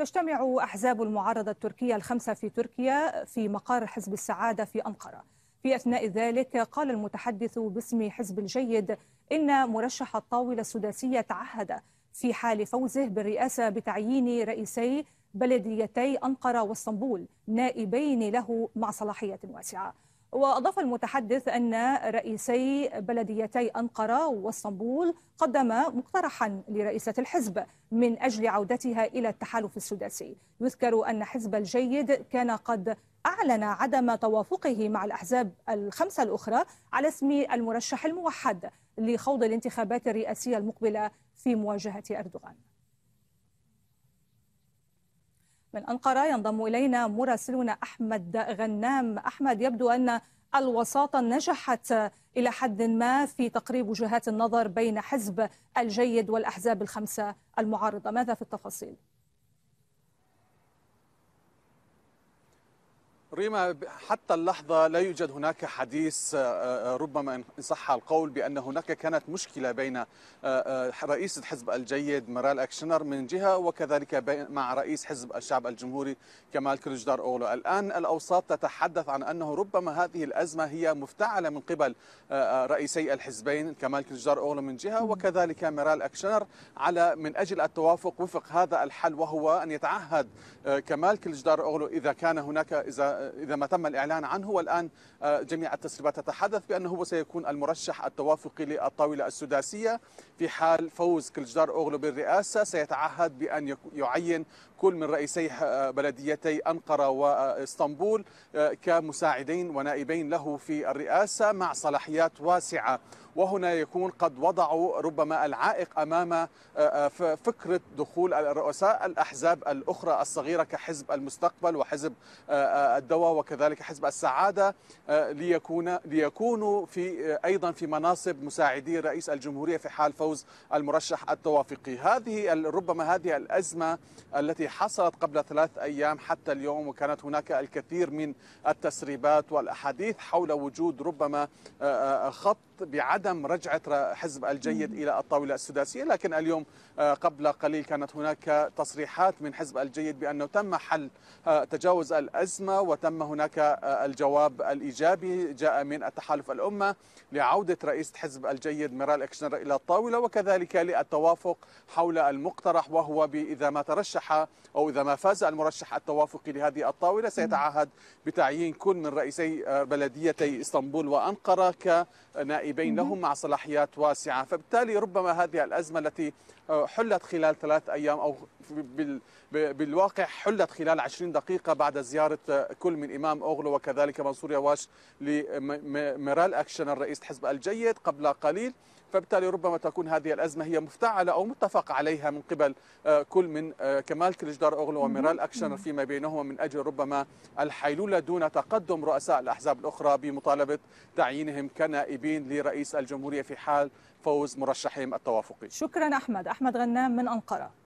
تجتمع أحزاب المعارضة التركية الخمسة في تركيا في مقر حزب السعادة في أنقرة في أثناء ذلك قال المتحدث باسم حزب الجيد إن مرشح الطاولة السداسية تعهد في حال فوزه بالرئاسة بتعيين رئيسي بلديتي أنقرة واسطنبول نائبين له مع صلاحية واسعة وأضاف المتحدث أن رئيسي بلديتي أنقرة واسطنبول قدما مقترحا لرئيسة الحزب من أجل عودتها إلى التحالف السداسي يذكر أن حزب الجيد كان قد أعلن عدم توافقه مع الأحزاب الخمسة الأخرى على اسم المرشح الموحد لخوض الانتخابات الرئاسية المقبلة في مواجهة أردوغان من أنقرة ينضم إلينا مراسلنا أحمد غنام أحمد يبدو أن الوساطة نجحت إلى حد ما في تقريب وجهات النظر بين حزب الجيد والأحزاب الخمسة المعارضة ماذا في التفاصيل؟ ريما حتى اللحظة لا يوجد هناك حديث آه، آه، ربما إن صح القول بأن هناك كانت مشكلة بين آه، رئيس حزب الجيد مرال أكشنر من جهة وكذلك مع رئيس حزب الشعب الجمهوري كمال كرجدار أولو الآن الأوساط تتحدث عن أنه ربما هذه الأزمة هي مفتعلة من قبل رئيسي الحزبين كمال كرجدار أولو من جهة وكذلك مرال أكشنر على من أجل التوافق وفق هذا الحل وهو أن يتعهد كمال كرجدار أولو إذا كان هناك إذا إذا ما تم الإعلان عنه والآن آه، جميع التسريبات تتحدث بأنه هو سيكون المرشح التوافقي للطاولة السداسية في حال فوز كلجدار أوغلو بالرئاسة سيتعهد بأن يعين كل من رئيسي آه، بلديتي أنقرة وإسطنبول آه، كمساعدين ونائبين له في الرئاسة مع صلاحيات واسعة وهنا يكون قد وضعوا ربما العائق امام فكره دخول الرؤساء الاحزاب الاخرى الصغيره كحزب المستقبل وحزب الدوله المستوى وكذلك حزب السعاده آه، ليكون ليكونوا في آه، ايضا في مناصب مساعدي رئيس الجمهوريه في حال فوز المرشح التوافقي هذه ربما هذه الازمه التي حصلت قبل ثلاث ايام حتى اليوم وكانت هناك الكثير من التسريبات والاحاديث حول وجود ربما آه، خط بعدم رجعة حزب الجيد إلى الطاولة السداسية لكن اليوم قبل قليل كانت هناك تصريحات من حزب الجيد بأنه تم حل تجاوز الأزمة تم هناك آه، الجواب الإيجابي جاء من التحالف الأمة لعودة رئيس حزب الجيد ميرال إكشنر إلى الطاولة وكذلك للتوافق حول المقترح وهو إذا ما ترشح أو إذا ما فاز المرشح التوافقي لهذه الطاولة سيتعهد بتعيين كل من رئيسي آه، بلديتي اسطنبول وأنقرة كنائبين لهم مع صلاحيات واسعة فبالتالي ربما هذه الأزمة التي آه، حلت خلال ثلاث أيام أو بالواقع حلت خلال 20 دقيقة بعد زيارة كل الكل من إمام أوغلو وكذلك منصور يواش لميرال أكشن الرئيس حزب الجيد قبل قليل فبالتالي ربما تكون هذه الأزمة هي مفتعلة أو متفق عليها من قبل آه، كل من آه، كمال كلجدار أوغلو وميرال أكشنر فيما بينهما من أجل ربما الحيلولة دون تقدم رؤساء الأحزاب الأخرى بمطالبة تعيينهم كنائبين لرئيس الجمهورية في حال فوز مرشحهم التوافقي شكرا أحمد أحمد غنام من أنقرة